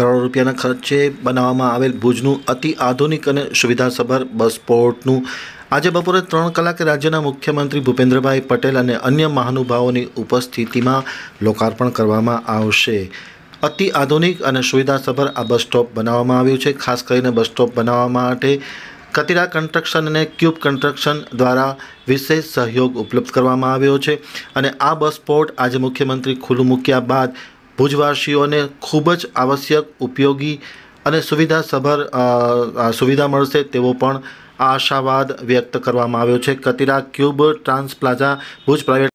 કરોડ રૂપિયાના ખર્ચે બનાવવામાં આવેલ ભુજનું અતિ આધુનિક અને સુવિધાસભર બસ પોર્ટનું આજે બપોરે ત્રણ કલાકે રાજ્યના મુખ્યમંત્રી ભૂપેન્દ્રભાઈ પટેલ અને અન્ય મહાનુભાવોની ઉપસ્થિતિમાં લોકાર્પણ કરવામાં આવશે અતિ આધુનિક અને સુવિધાસભર આ બસ સ્ટોપ બનાવવામાં આવ્યું છે ખાસ કરીને બસ સ્ટોપ બનાવવા માટે કતિરા કન્સ્ટ્રક્શન અને ક્યુબ કન્સ્ટ્રક્શન દ્વારા વિશેષ સહયોગ ઉપલબ્ધ કરવામાં આવ્યો છે અને આ બસ પોર્ટ આજે મુખ્યમંત્રી ખુલ્લું મૂક્યા બાદ ભુજવાસીઓને ખૂબ જ આવશ્યક ઉપયોગી અને સુવિધાસભર સુવિધા મળશે તેવો પણ આશાવાદ વ્યક્ત કરવામાં આવ્યો છે Katira cube trans plaza Bhuj private